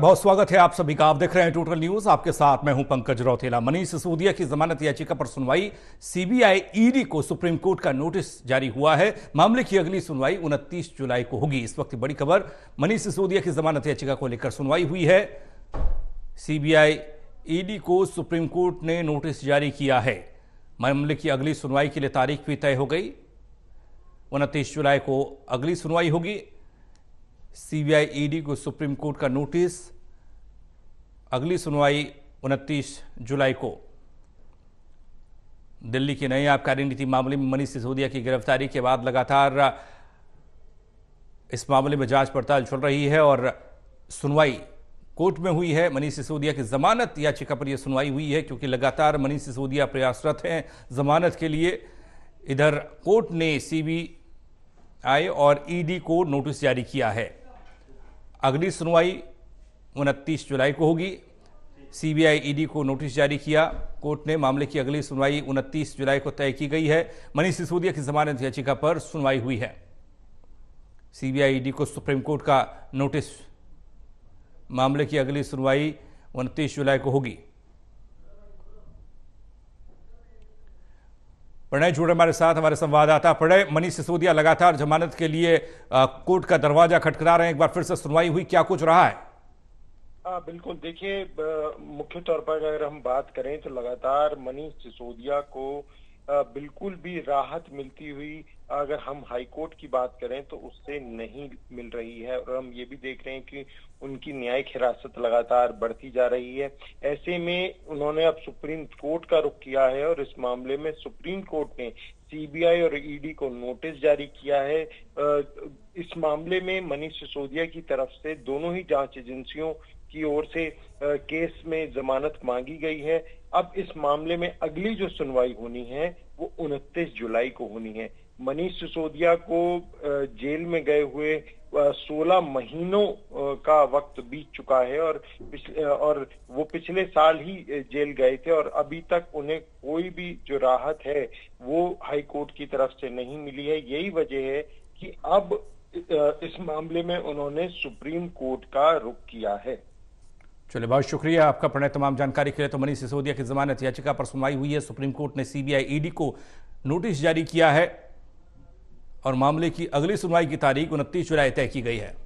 बहुत स्वागत है आप सभी का आप देख रहे हैं टोटल न्यूज आपके साथ मैं हूं पंकज रौतेला मनीष सिसोदिया की जमानत याचिका पर सुनवाई सीबीआई ईडी e को सुप्रीम कोर्ट का नोटिस जारी हुआ है मामले की अगली सुनवाई 29 जुलाई को होगी इस वक्त बड़ी खबर मनीष सिसोदिया की जमानत याचिका को लेकर सुनवाई हुई है सीबीआई ईडी e को सुप्रीम कोर्ट ने नोटिस जारी किया है मामले की अगली सुनवाई के लिए तारीख भी तय हो गई उनतीस जुलाई को अगली सुनवाई होगी सीबीआई ईडी e को सुप्रीम कोर्ट का नोटिस अगली सुनवाई 29 जुलाई को दिल्ली के नए आबकारी नीति मामले में मनीष सिसोदिया की गिरफ्तारी के बाद लगातार इस मामले में जांच पड़ताल चल रही है और सुनवाई कोर्ट में हुई है मनीष सिसोदिया की जमानत याचिका पर यह सुनवाई हुई है क्योंकि लगातार मनीष सिसोदिया प्रयासरत हैं जमानत के लिए इधर कोर्ट ने सीबीआई और ईडी e को नोटिस जारी किया है अगली सुनवाई उनतीस जुलाई को होगी सीबीआई ईडी को नोटिस जारी किया कोर्ट ने मामले की अगली सुनवाई उनतीस जुलाई को तय की गई है मनीष सिसोदिया की जमानत याचिका पर सुनवाई हुई है सीबीआई ईडी को सुप्रीम कोर्ट का नोटिस मामले की अगली सुनवाई उनतीस जुलाई को होगी प्रणय जुड़े हमारे साथ हमारे संवाददाता प्रणय मनीष सिसोदिया लगातार जमानत के लिए कोर्ट का दरवाजा खटखटा रहे हैं एक बार फिर से सुनवाई हुई क्या कुछ रहा है आ, बिल्कुल देखिए मुख्य तौर पर अगर हम बात करें तो लगातार मनीष सिसोदिया को आ, बिल्कुल भी राहत मिलती हुई अगर हम हाईकोर्ट की बात करें तो उससे नहीं मिल रही है और हम ये भी देख रहे हैं कि उनकी न्यायिक हिरासत लगातार बढ़ती जा रही है ऐसे में उन्होंने अब सुप्रीम कोर्ट का रुख किया है और इस मामले में सुप्रीम कोर्ट ने सीबीआई और ईडी को नोटिस जारी किया है इस मामले में मनीष सिसोदिया की तरफ से दोनों ही जांच एजेंसियों की ओर से केस में जमानत मांगी गई है अब इस मामले में अगली जो सुनवाई होनी है वो उनतीस जुलाई को होनी है मनीष सिसोदिया को जेल में गए हुए 16 महीनों का वक्त बीत चुका है और पिछले और वो पिछले साल ही जेल गए थे और अभी तक उन्हें कोई भी जो राहत है वो हाईकोर्ट की तरफ से नहीं मिली है यही वजह है कि अब इस मामले में उन्होंने सुप्रीम कोर्ट का रुख किया है चलिए बहुत शुक्रिया आपका प्रणय तमाम जानकारी के लिए तो मनीष सिसोदिया की जमानत याचिका पर सुनवाई हुई है सुप्रीम कोर्ट ने सीबीआई ईडी e को नोटिस जारी किया है और मामले की अगली सुनवाई की तारीख उनतीस जुलाई तय की गई है